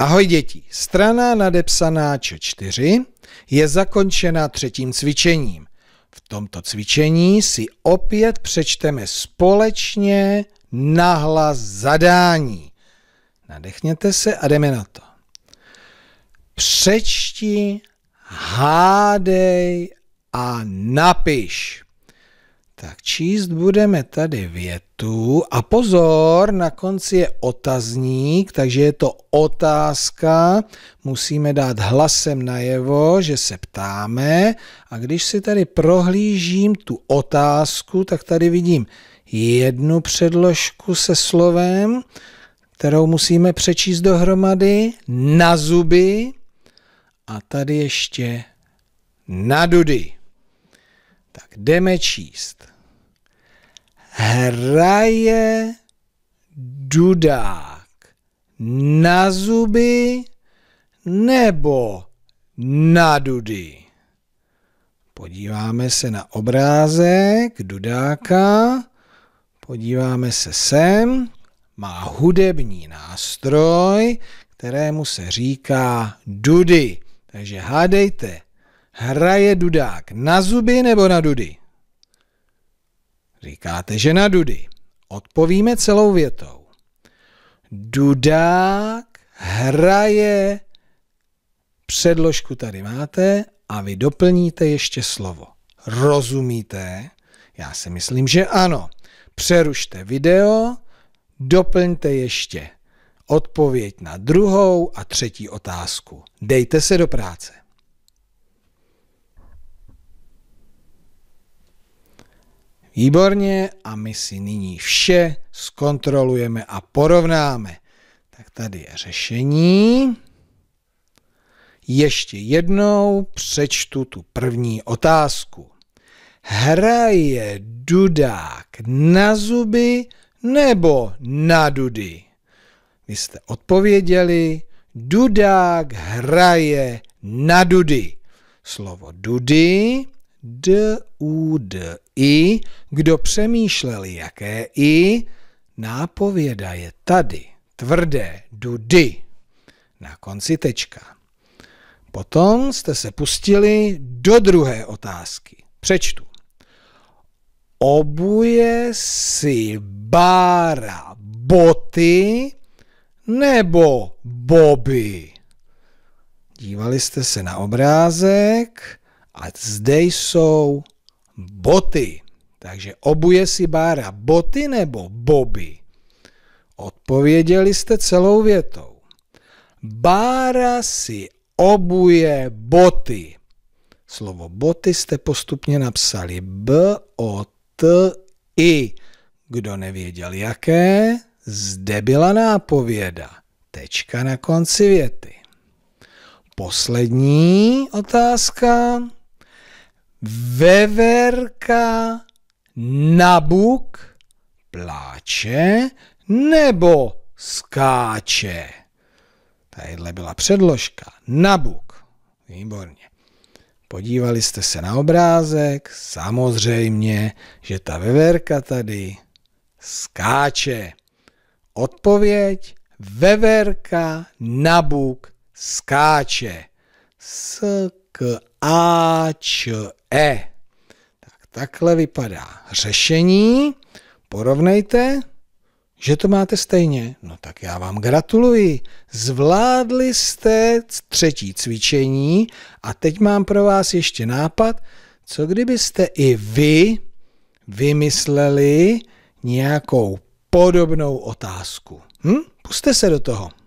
Ahoj děti, strana nadepsaná Č4 je zakončena třetím cvičením. V tomto cvičení si opět přečteme společně nahlas zadání. Nadechněte se a jdeme na to. Přečti, hádej a napiš. Tak číst budeme tady větu a pozor, na konci je otazník, takže je to otázka, musíme dát hlasem najevo, že se ptáme a když si tady prohlížím tu otázku, tak tady vidím jednu předložku se slovem, kterou musíme přečíst dohromady, na zuby a tady ještě na dudy. Tak jdeme číst. Hraje dudák na zuby nebo na dudy. Podíváme se na obrázek dudáka, podíváme se sem, má hudební nástroj, kterému se říká dudy. Takže hádejte, hraje Dudák na zuby nebo na dudy? Říkáte, že na dudy. Odpovíme celou větou. Dudák hraje předložku tady máte a vy doplníte ještě slovo. Rozumíte? Já si myslím, že ano. Přerušte video, doplňte ještě odpověď na druhou a třetí otázku. Dejte se do práce. Výborně a my si nyní vše zkontrolujeme a porovnáme. Tak tady je řešení. Ještě jednou přečtu tu první otázku. Hraje dudák na zuby nebo na dudy? Vy jste odpověděli, dudák hraje na dudy. Slovo dudy D, U, D, I. Kdo přemýšlel, jaké I, nápověda je tady, tvrdé, dudy, na konci tečka. Potom jste se pustili do druhé otázky. Přečtu. Obuje si Bára boty nebo boby? Dívali jste se na obrázek a zde jsou boty. Takže obuje si Bára boty nebo boby? Odpověděli jste celou větou. Bára si obuje boty. Slovo boty jste postupně napsali b o t i. Kdo nevěděl jaké, zde byla nápověda. Tečka na konci věty. Poslední otázka. Veverka Nabuk pláče nebo skáče. Tadyhle byla předložka. Nabuk. Výborně. Podívali jste se na obrázek, samozřejmě, že ta veverka tady skáče. Odpověď veverka Nabuk skáče. S, k, a, č, E. Tak takhle vypadá řešení. Porovnejte, že to máte stejně. No tak já vám gratuluji. Zvládli jste třetí cvičení a teď mám pro vás ještě nápad, co kdybyste i vy vymysleli nějakou podobnou otázku. Hm? Puste se do toho.